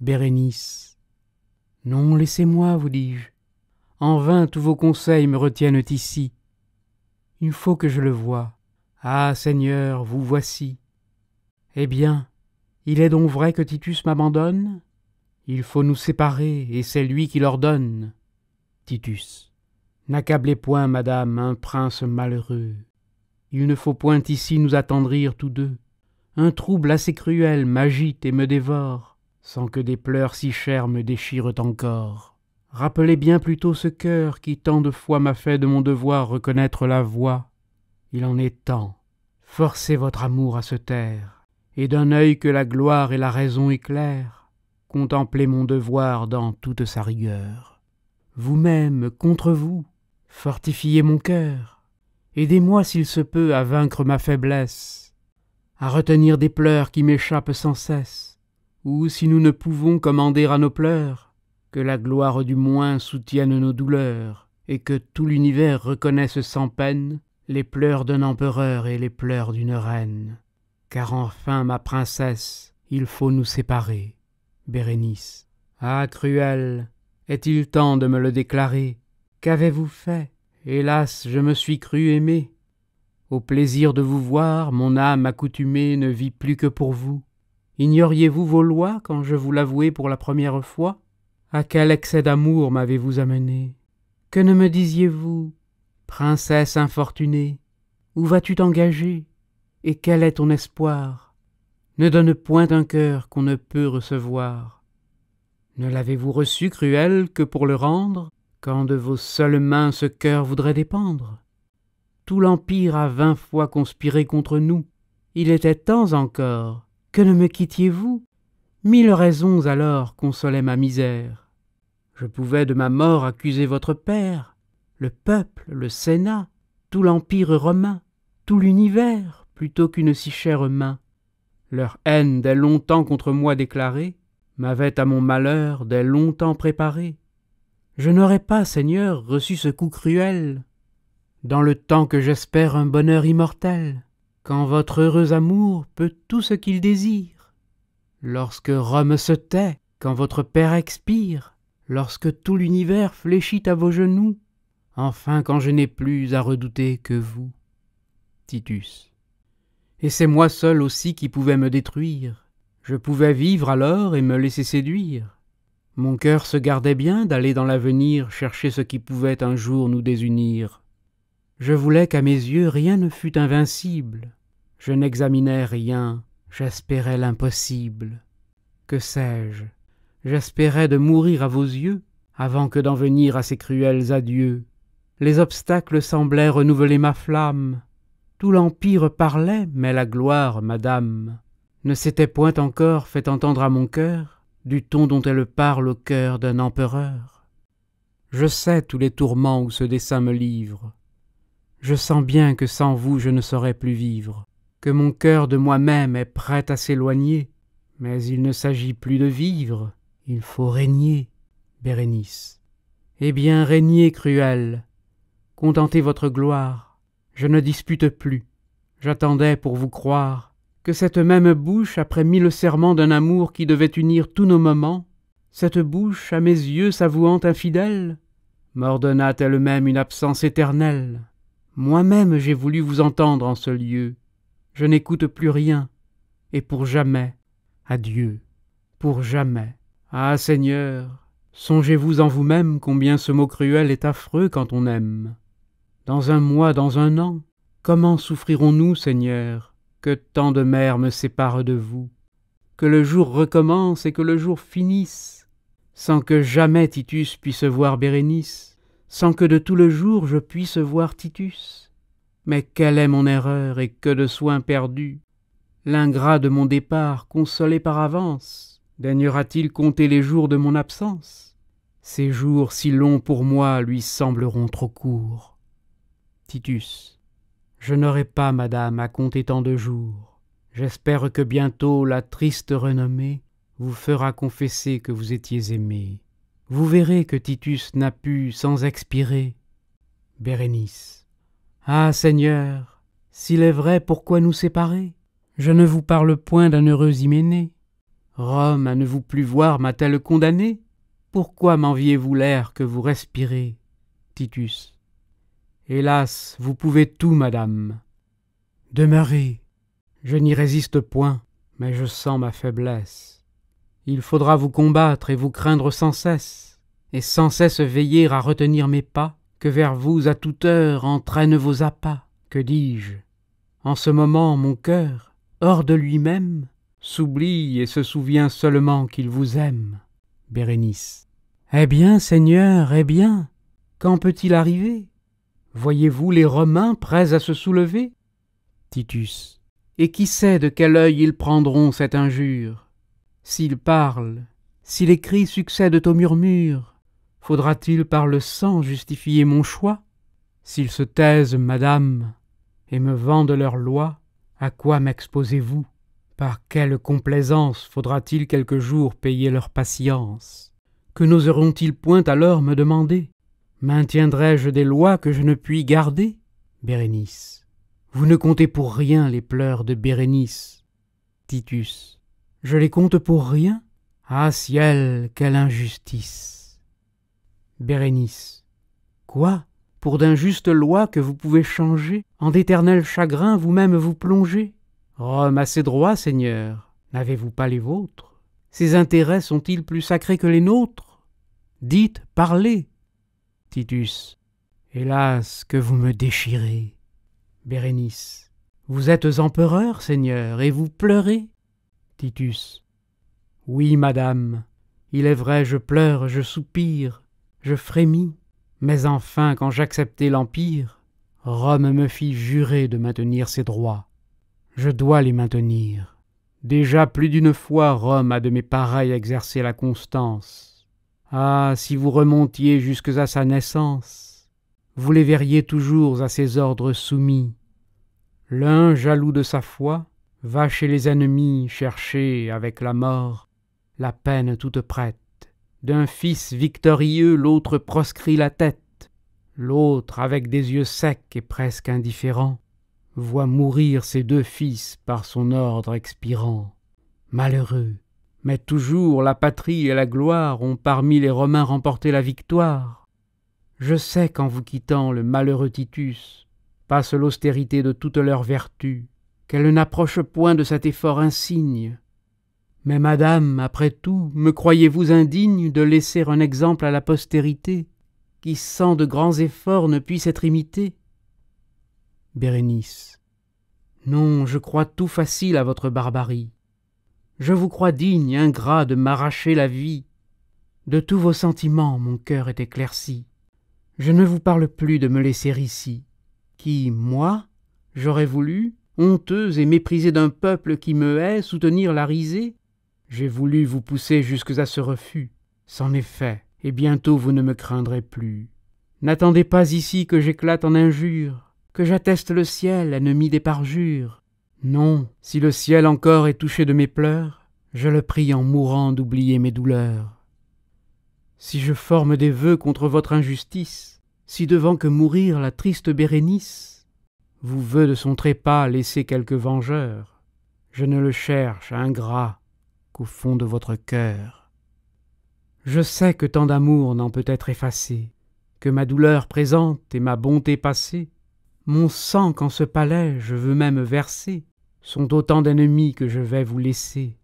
Bérénice. Non, laissez-moi, vous dis-je. En vain tous vos conseils me retiennent ici. Il faut que je le voie. Ah, Seigneur, vous voici. Eh bien, il est donc vrai que Titus m'abandonne Il faut nous séparer, et c'est lui qui l'ordonne. Titus. N'accablez point, madame, un prince malheureux. Il ne faut point ici nous attendrir tous deux. Un trouble assez cruel m'agite et me dévore sans que des pleurs si chers me déchirent encore. Rappelez bien plutôt ce cœur qui tant de fois m'a fait de mon devoir reconnaître la voix. Il en est temps. Forcez votre amour à se taire, et d'un œil que la gloire et la raison éclairent, contemplez mon devoir dans toute sa rigueur. Vous-même, contre vous, fortifiez mon cœur. Aidez-moi s'il se peut à vaincre ma faiblesse, à retenir des pleurs qui m'échappent sans cesse ou si nous ne pouvons commander à nos pleurs, que la gloire du moins soutienne nos douleurs, et que tout l'univers reconnaisse sans peine les pleurs d'un empereur et les pleurs d'une reine. Car enfin, ma princesse, il faut nous séparer. Bérénice. Ah, cruel, est-il temps de me le déclarer Qu'avez-vous fait Hélas, je me suis cru aimé. Au plaisir de vous voir, mon âme accoutumée ne vit plus que pour vous. Ignoriez-vous vos lois quand je vous l'avouai pour la première fois À quel excès d'amour m'avez-vous amené Que ne me disiez-vous Princesse infortunée, où vas-tu t'engager Et quel est ton espoir Ne donne point un cœur qu'on ne peut recevoir. Ne l'avez-vous reçu cruel que pour le rendre, quand de vos seules mains ce cœur voudrait dépendre Tout l'Empire a vingt fois conspiré contre nous, il était temps encore que ne me quittiez vous? Mille raisons alors consolaient ma misère. Je pouvais de ma mort accuser votre père, le peuple, le Sénat, tout l'Empire romain, tout l'univers, plutôt qu'une si chère main. Leur haine, dès longtemps contre moi déclarée, m'avait à mon malheur dès longtemps préparé. Je n'aurais pas, Seigneur, reçu ce coup cruel, dans le temps que j'espère un bonheur immortel quand votre heureux amour peut tout ce qu'il désire, lorsque Rome se tait, quand votre père expire, lorsque tout l'univers fléchit à vos genoux, enfin quand je n'ai plus à redouter que vous. Titus. Et c'est moi seul aussi qui pouvais me détruire. Je pouvais vivre alors et me laisser séduire. Mon cœur se gardait bien d'aller dans l'avenir chercher ce qui pouvait un jour nous désunir. Je voulais qu'à mes yeux rien ne fût invincible. Je n'examinais rien, j'espérais l'impossible. Que sais-je J'espérais de mourir à vos yeux avant que d'en venir à ces cruels adieux. Les obstacles semblaient renouveler ma flamme. Tout l'empire parlait, mais la gloire, madame, ne s'était point encore fait entendre à mon cœur du ton dont elle parle au cœur d'un empereur. Je sais tous les tourments où ce dessein me livre. Je sens bien que sans vous je ne saurais plus vivre, que mon cœur de moi-même est prêt à s'éloigner. Mais il ne s'agit plus de vivre, il faut régner, Bérénice. Eh bien, régnez, cruel. Contentez votre gloire. Je ne dispute plus. J'attendais pour vous croire que cette même bouche, après mille serments d'un amour qui devait unir tous nos moments, cette bouche, à mes yeux s'avouant infidèle, m'ordonna elle-même une absence éternelle. Moi-même j'ai voulu vous entendre en ce lieu. Je n'écoute plus rien, et pour jamais. Adieu, pour jamais. Ah Seigneur, songez-vous en vous-même combien ce mot cruel est affreux quand on aime. Dans un mois, dans un an, comment souffrirons-nous, Seigneur, que tant de mers me séparent de vous, que le jour recommence et que le jour finisse, sans que jamais Titus puisse voir Bérénice, sans que de tout le jour je puisse voir Titus. Mais quelle est mon erreur et que de soins perdus L'ingrat de mon départ, consolé par avance, daignera-t-il compter les jours de mon absence Ces jours si longs pour moi lui sembleront trop courts. Titus. Je n'aurai pas, madame, à compter tant de jours. J'espère que bientôt la triste renommée vous fera confesser que vous étiez aimé vous verrez que Titus n'a pu sans expirer. Bérénice. Ah Seigneur, s'il est vrai, pourquoi nous séparer Je ne vous parle point d'un heureux hyménée. Rome, à ne vous plus voir, m'a-t-elle condamné Pourquoi m'enviez-vous l'air que vous respirez Titus. Hélas, vous pouvez tout, madame. Demeurez. Je n'y résiste point, mais je sens ma faiblesse. Il faudra vous combattre et vous craindre sans cesse, et sans cesse veiller à retenir mes pas, que vers vous à toute heure entraînent vos appâts. Que dis-je En ce moment, mon cœur, hors de lui-même, s'oublie et se souvient seulement qu'il vous aime. Bérénice. Eh bien, Seigneur, eh bien, quand peut-il arriver Voyez-vous les Romains prêts à se soulever Titus. Et qui sait de quel œil ils prendront cette injure S'ils parlent, si les cris succèdent aux murmures, faudra-t-il par le sang justifier mon choix S'ils se taisent, madame, et me vendent leurs lois, à quoi m'exposez-vous Par quelle complaisance faudra-t-il quelque jour payer leur patience Que n'oseront-ils point alors me demander Maintiendrai-je des lois que je ne puis garder Bérénice. Vous ne comptez pour rien les pleurs de Bérénice. Titus. Je les compte pour rien Ah ciel, quelle injustice Bérénice. Quoi Pour d'injustes lois que vous pouvez changer, en d'éternels chagrins vous-même vous plongez Rome a ses droits, Seigneur, n'avez-vous pas les vôtres Ses intérêts sont-ils plus sacrés que les nôtres Dites, parlez Titus. Hélas, que vous me déchirez Bérénice. Vous êtes empereur, Seigneur, et vous pleurez. Titus. Oui, madame, il est vrai, je pleure, je soupire, je frémis, mais enfin, quand j'acceptai l'Empire, Rome me fit jurer de maintenir ses droits. Je dois les maintenir. Déjà plus d'une fois Rome a de mes pareils exercé la constance. Ah, si vous remontiez jusque à sa naissance, vous les verriez toujours à ses ordres soumis, l'un jaloux de sa foi, Va chez les ennemis chercher avec la mort la peine toute prête. D'un fils victorieux, l'autre proscrit la tête. L'autre, avec des yeux secs et presque indifférents, voit mourir ses deux fils par son ordre expirant. Malheureux, mais toujours la patrie et la gloire ont parmi les Romains remporté la victoire. Je sais qu'en vous quittant, le malheureux Titus passe l'austérité de toutes leurs vertus qu'elle n'approche point de cet effort insigne. Mais madame, après tout, me croyez-vous indigne de laisser un exemple à la postérité, qui sans de grands efforts ne puisse être imité Bérénice. Non, je crois tout facile à votre barbarie. Je vous crois digne, ingrat, de m'arracher la vie. De tous vos sentiments, mon cœur est éclairci. Je ne vous parle plus de me laisser ici, qui, moi, j'aurais voulu, honteuse et méprisée d'un peuple qui me hait, soutenir la risée J'ai voulu vous pousser jusqu'à à ce refus. C'en est fait, et bientôt vous ne me craindrez plus. N'attendez pas ici que j'éclate en injures, que j'atteste le ciel, ennemi des parjures. Non, si le ciel encore est touché de mes pleurs, je le prie en mourant d'oublier mes douleurs. Si je forme des vœux contre votre injustice, si devant que mourir la triste Bérénice, vous veut de son trépas laisser quelque vengeur. Je ne le cherche, ingrat, qu'au fond de votre cœur. Je sais que tant d'amour n'en peut être effacé, que ma douleur présente et ma bonté passée, mon sang qu'en ce palais je veux même verser, sont autant d'ennemis que je vais vous laisser,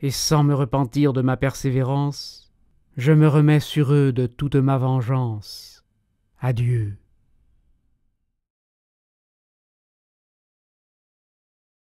et sans me repentir de ma persévérance, je me remets sur eux de toute ma vengeance. Adieu.